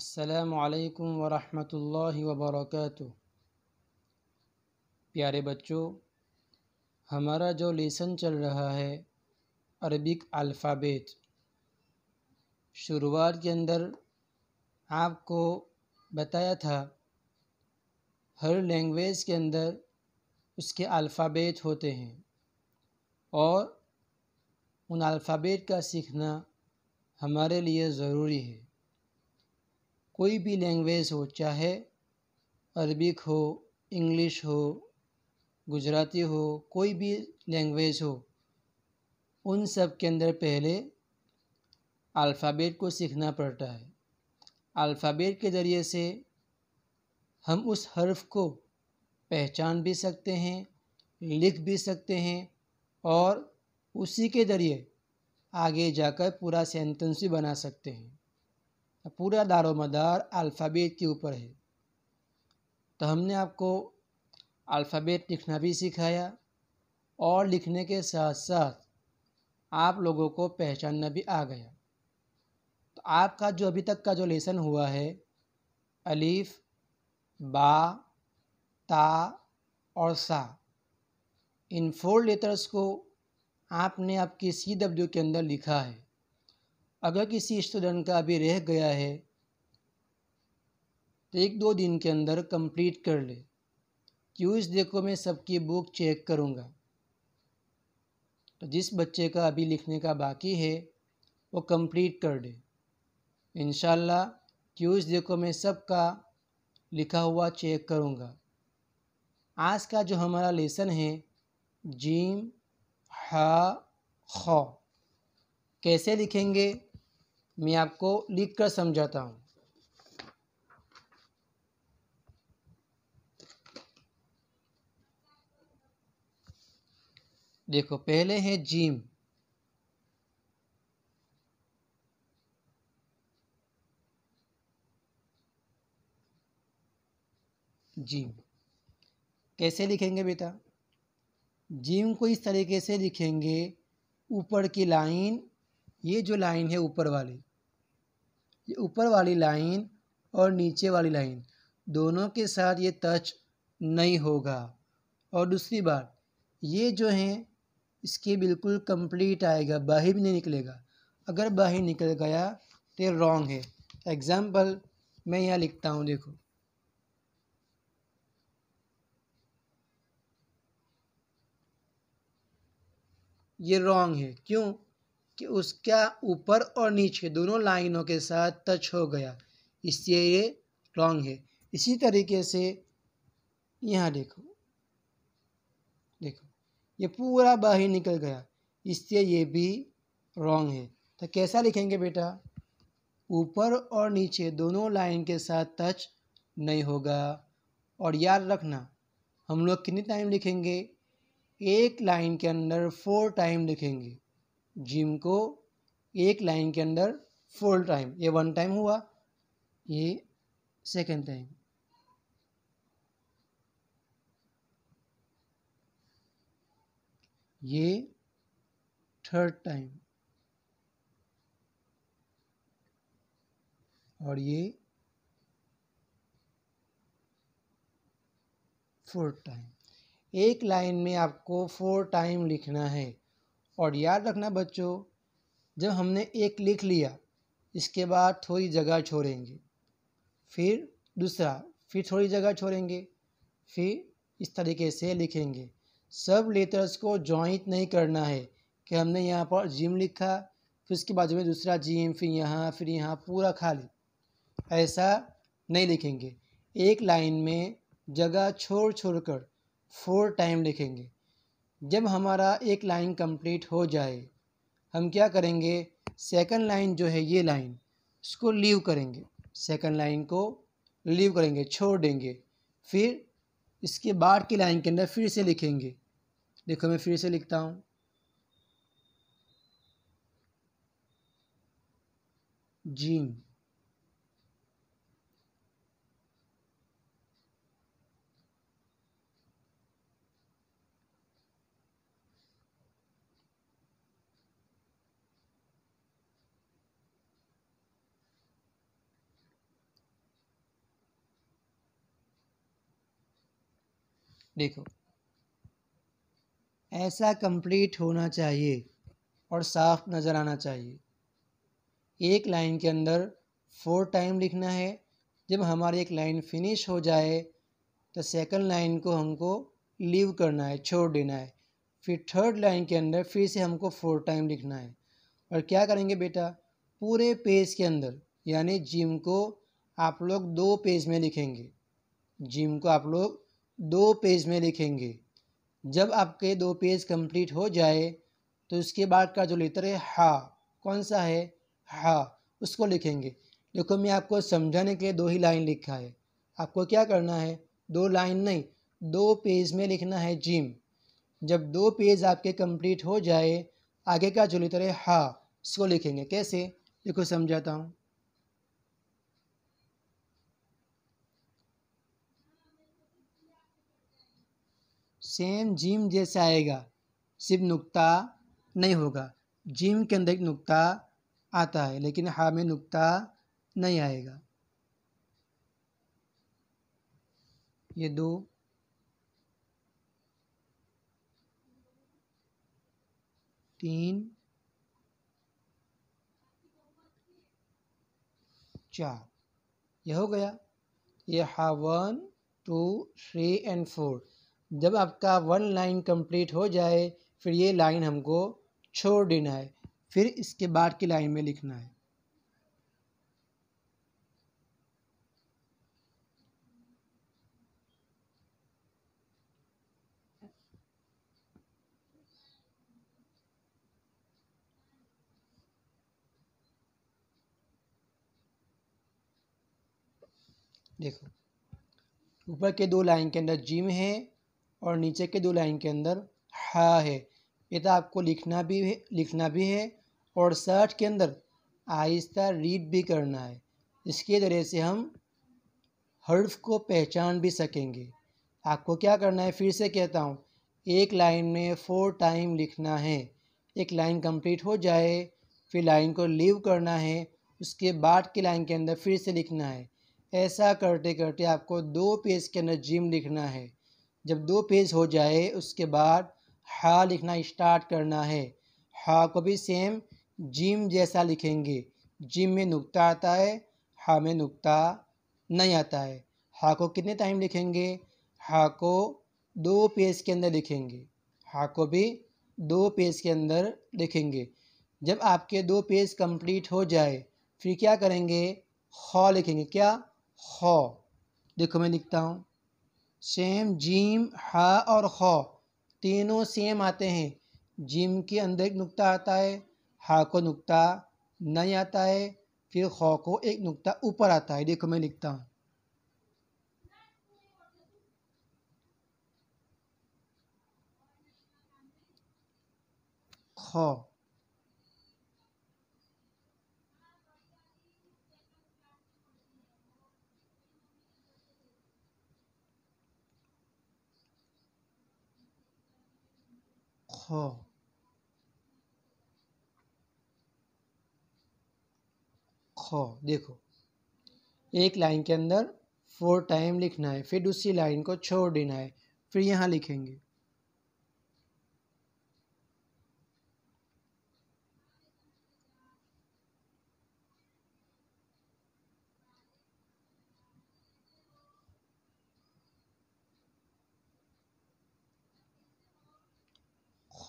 असलकम वरहमल वबरक प्यारे बच्चों हमारा जो लेसन चल रहा है अरबिक अल्फ़ाबेट शुरुआत के अंदर आपको बताया था हर लैंग्वेज के अंदर उसके अल्फ़ाबेट होते हैं और उन अल्फ़ाबेट का सीखना हमारे लिए ज़रूरी है कोई भी लैंग्वेज हो चाहे अरबिक हो इंग्लिश हो गुजराती हो कोई भी लैंग्वेज हो उन सब के अंदर पहले अल्फ़ाबेट को सीखना पड़ता है अल्फ़ाबेट के ज़रिए से हम उस हर्फ को पहचान भी सकते हैं लिख भी सकते हैं और उसी के ज़रिए आगे जाकर पूरा सेंटेंस भी बना सकते हैं पूरा दारोमदार अल्फ़ाबेट के ऊपर है तो हमने आपको अल्फ़ाबेट लिखना भी सिखाया और लिखने के साथ साथ आप लोगों को पहचानना भी आ गया तो आपका जो अभी तक का जो लेसन हुआ है अलीफ़ बा ता और सा इन फोर लेटर्स को आपने आपकी सी डब्ल्यू के अंदर लिखा है अगर किसी स्टूडेंट का अभी रह गया है तो एक दो दिन के अंदर कंप्लीट कर ले ट्यूसडे को मैं सबकी बुक चेक करूँगा तो जिस बच्चे का अभी लिखने का बाकी है वो कंप्लीट कर दे इन ट्यूसडे को मैं सबका लिखा हुआ चेक करूँगा आज का जो हमारा लेसन है जीम हा खौ कैसे लिखेंगे मैं आपको लिख कर समझाता हूँ देखो पहले है जीम जीम कैसे लिखेंगे बेटा जीम को इस तरीके से लिखेंगे ऊपर की लाइन ये जो लाइन है ऊपर वाली ये ऊपर वाली लाइन और नीचे वाली लाइन दोनों के साथ ये टच नहीं होगा और दूसरी बात ये जो है इसके बिल्कुल कंप्लीट आएगा बाहर भी नहीं निकलेगा अगर बाहर निकल गया तो रॉन्ग है एग्ज़ाम्पल मैं यहाँ लिखता हूँ देखो ये रॉन्ग है क्यों कि उसका ऊपर और नीचे दोनों लाइनों के साथ टच हो गया इसलिए ये रॉन्ग है इसी तरीके से यहाँ देखो देखो ये पूरा बाहर निकल गया इसलिए ये भी रॉन्ग है तो कैसा लिखेंगे बेटा ऊपर और नीचे दोनों लाइन के साथ टच नहीं होगा और याद रखना हम लोग कितने टाइम लिखेंगे एक लाइन के अंदर फोर टाइम लिखेंगे जिम को एक लाइन के अंदर फोर टाइम ये वन टाइम हुआ ये सेकेंड टाइम ये थर्ड टाइम और ये फोर्थ टाइम एक लाइन में आपको फोर टाइम लिखना है और याद रखना बच्चों जब हमने एक लिख लिया इसके बाद थोड़ी जगह छोड़ेंगे फिर दूसरा फिर थोड़ी जगह छोड़ेंगे फिर इस तरीके से लिखेंगे सब लेटर्स को जॉइंट नहीं करना है कि हमने यहाँ पर जिम लिखा फिर उसके बाद में दूसरा जिम फिर यहाँ फिर यहाँ पूरा खाली ऐसा नहीं लिखेंगे एक लाइन में जगह छोड़ छोड़ कर फोर टाइम लिखेंगे जब हमारा एक लाइन कंप्लीट हो जाए हम क्या करेंगे सेकंड लाइन जो है ये लाइन इसको लीव करेंगे सेकंड लाइन को लीव करेंगे छोड़ देंगे फिर इसके बाद की लाइन के अंदर फिर से लिखेंगे देखो मैं फिर से लिखता हूँ जीन देखो ऐसा कंप्लीट होना चाहिए और साफ नज़र आना चाहिए एक लाइन के अंदर फोर टाइम लिखना है जब हमारी एक लाइन फिनिश हो जाए तो सेकंड लाइन को हमको लीव करना है छोड़ देना है फिर थर्ड लाइन के अंदर फिर से हमको फोर टाइम लिखना है और क्या करेंगे बेटा पूरे पेज के अंदर यानी जिम को आप लोग दो पेज में लिखेंगे जिम को आप लोग दो पेज में लिखेंगे जब आपके दो पेज कंप्लीट हो जाए तो उसके बाद का जो लेटर है हा कौन सा है हा उसको लिखेंगे देखो मैं आपको समझाने के लिए दो ही लाइन लिखा है आपको क्या करना है दो लाइन नहीं दो पेज में लिखना है जिम जब दो पेज आपके कंप्लीट हो जाए आगे का जो लेटर है हा उसको लिखेंगे कैसे देखो समझाता हूँ सेम जिम जैसे आएगा सिर्फ नुकता नहीं होगा जिम के अंदर एक नुकता आता है लेकिन हा में नुकता नहीं आएगा ये दो तीन चार यह हो गया ये हा one two three and four जब आपका वन लाइन कंप्लीट हो जाए फिर ये लाइन हमको छोड़ देना है फिर इसके बाद की लाइन में लिखना है देखो ऊपर के दो लाइन के अंदर जिम है और नीचे के दो लाइन के अंदर हा है ये तो आपको लिखना भी है लिखना भी है और सर्च के अंदर आहिस्ता रीड भी करना है इसके ज़रिए से हम हर्फ को पहचान भी सकेंगे आपको क्या करना है फिर से कहता हूँ एक लाइन में फोर टाइम लिखना है एक लाइन कंप्लीट हो जाए फिर लाइन को लीव करना है उसके बाद की लाइन के अंदर फिर से लिखना है ऐसा करते करते आपको दो पेज के अंदर जिम लिखना है जब दो पेज हो जाए उसके बाद हा लिखना स्टार्ट करना है हा को भी सेम जिम जैसा लिखेंगे जिम में नुक्ता आता है हा में नुक्ता नहीं आता है हा को कितने टाइम लिखेंगे हा को दो पेज के अंदर लिखेंगे हा को भी दो पेज के अंदर लिखेंगे जब आपके दो पेज कंप्लीट हो जाए फिर क्या करेंगे खौ लिखेंगे क्या खौ देखो मैं लिखता हूँ सेम जीम हा और ख तीनों सेम आते हैं जिम के अंदर एक नुक्ता आता है हा को नुक्ता नहीं आता है फिर खौ को एक नुक्ता ऊपर आता है देखो मैं लिखता हूँ ख हो देखो एक लाइन के अंदर फोर टाइम लिखना है फिर दूसरी लाइन को छोड़ देना है फिर यहाँ लिखेंगे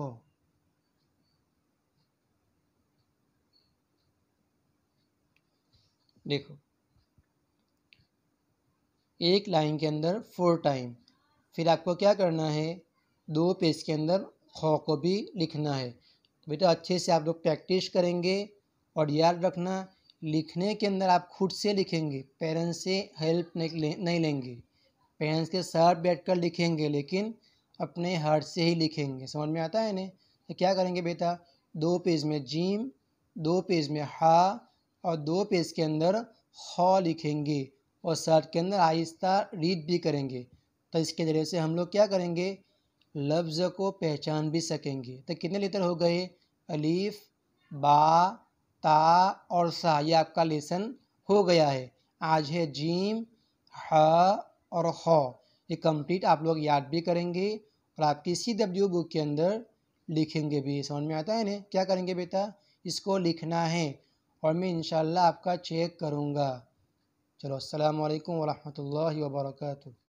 ojo देखो एक लाइन के अंदर फोर टाइम फिर आपको क्या करना है दो पेज के अंदर खो को भी लिखना है तो बेटा अच्छे से आप लोग प्रैक्टिस करेंगे और याद रखना लिखने के अंदर आप खुद से लिखेंगे पेरेंट्स से हेल्प नहीं लेंगे पेरेंट्स के साथ बैठकर लिखेंगे लेकिन अपने हार्ट से ही लिखेंगे समझ में आता है इन्हें तो क्या करेंगे बेटा दो पेज में जीम दो पेज में हा और दो पेज के अंदर हॉ लिखेंगे और साथ के अंदर आहिस्ता रीड भी करेंगे तो इसके ज़रिए से हम लोग क्या करेंगे लफ्ज़ को पहचान भी सकेंगे तो कितने लेटर हो गए अलीफ बा ता और सा ये आपका लेसन हो गया है आज है जीम ह और हॉ ये कंप्लीट आप लोग याद भी करेंगे और आप किसी डब्ल्यू बुक के अंदर लिखेंगे भी समझ में आता है ना क्या करेंगे बेटा इसको लिखना है और मैं इनशाला आपका चेक करूँगा चलो अल्लाम वरहमल वर्का